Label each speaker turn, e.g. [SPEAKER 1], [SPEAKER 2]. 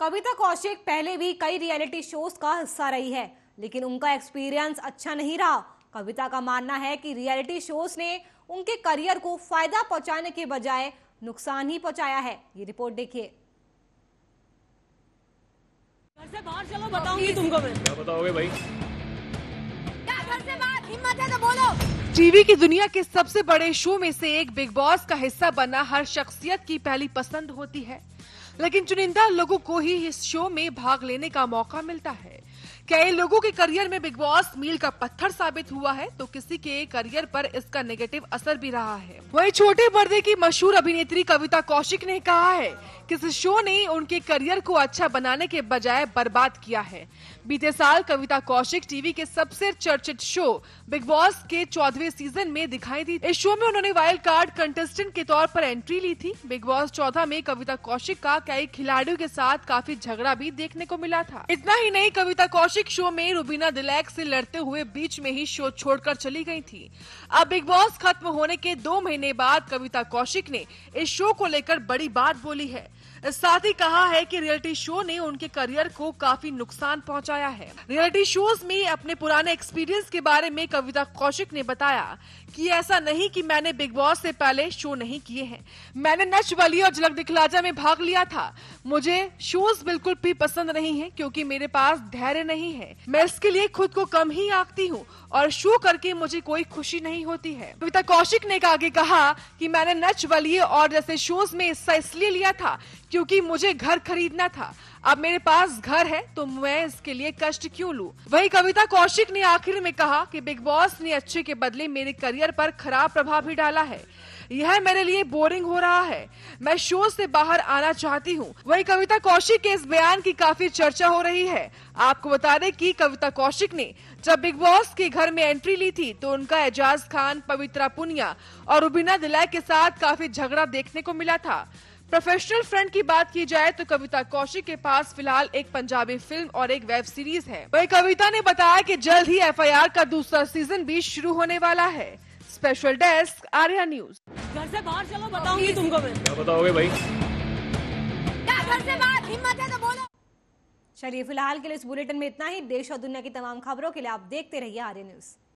[SPEAKER 1] कविता तो कौशिक पहले भी कई रियलिटी शोज का हिस्सा रही है लेकिन उनका एक्सपीरियंस अच्छा नहीं रहा कविता का मानना है कि रियलिटी शोज ने उनके करियर को फायदा पहुंचाने के बजाय नुकसान ही पहुंचाया है ये रिपोर्ट देखिए
[SPEAKER 2] घर से बाहर चलो बताऊंगी तुमको मैं
[SPEAKER 1] क्या बताओगे भाई
[SPEAKER 2] क्या घर से बाहर हिम्मत है तो बोलो
[SPEAKER 1] टीवी की दुनिया
[SPEAKER 2] के सबसे बड़े शो में से एक बिग बॉस का हिस्सा बनना हर शख्सियत की पहली पसंद होती है लेकिन चुनिंदा लोगों को ही इस शो में भाग लेने का मौका मिलता है कई लोगों के करियर में बिग बॉस मील का पत्थर साबित हुआ है तो किसी के करियर पर इसका नेगेटिव असर भी रहा है वही छोटे पर्दे की मशहूर अभिनेत्री कविता कौशिक ने कहा है कि इस शो ने उनके करियर को अच्छा बनाने के बजाय बर्बाद किया है बीते साल कविता कौशिक टीवी के सबसे चर्चित शो बिग बॉस के चौदहवे सीजन में दिखाई दी इस शो में उन्होंने वाइल्ड कार्ड कंटेस्टेंट के तौर पर एंट्री ली थी बिग बॉस चौदह में कविता कौशिक का कई खिलाड़ियों के साथ काफी झगड़ा भी देखने को मिला था इतना ही नहीं कविता एकता कौशिक शो में रुबीना दिलैक से लड़ते हुए बीच में ही शो छोड़कर चली गई थी अब बिग बॉस खत्म होने के दो महीने बाद कविता कौशिक ने इस शो को लेकर बड़ी बात बोली है साथ ही कहा है कि रियलिटी शो ने उनके करियर को काफी नुकसान पहुंचाया है रियलिटी शोज में अपने पुराने एक्सपीरियंस के बारे में कविता कौशिक ने बताया कि ऐसा नहीं कि मैंने बिग बॉस से पहले शो नहीं किए हैं मैंने नच बली और झलक दिखलाजा में भाग लिया था मुझे शूज बिल्कुल भी पसंद नहीं है क्योंकि मेरे पास धैर्य नहीं है मैं इसके लिए खुद को कम ही आंकती हूँ और शो करके मुझे कोई खुशी नहीं होती है कविता कौशिक ने आगे कहा कि मैंने नच वलिए और जैसे शोज में हिस्सा इसलिए लिया था क्योंकि मुझे घर खरीदना था अब मेरे पास घर है तो मैं इसके लिए कष्ट क्यों लू वही कविता कौशिक ने आखिर में कहा कि बिग बॉस ने अच्छे के बदले मेरे करियर पर खराब प्रभाव भी डाला है यह मेरे लिए बोरिंग हो रहा है मैं शो से बाहर आना चाहती हूँ वहीं कविता कौशिक के इस बयान की काफी चर्चा हो रही है आपको बता दें कि कविता कौशिक ने जब बिग बॉस के घर में एंट्री ली थी तो उनका एजाज खान पवित्रा पुनिया और रुबीना दिलाय के साथ काफी झगड़ा देखने को मिला था प्रोफेशनल फ्रंट की बात की जाए तो कविता कौशिक के पास फिलहाल एक पंजाबी फिल्म और एक वेब सीरीज है वही कविता ने बताया कि जल्द ही एफआईआर का दूसरा सीजन भी शुरू होने वाला है स्पेशल
[SPEAKER 1] डेस्क आर्या न्यूज घर से बाहर चलो बताऊंगी तुमको मैं क्या बताओगे भाई से हिम्मत बोलो चलिए फिलहाल के लिए इस बुलेटिन में इतना ही देश और दुनिया की तमाम खबरों के लिए आप देखते रहिए आर्य न्यूज़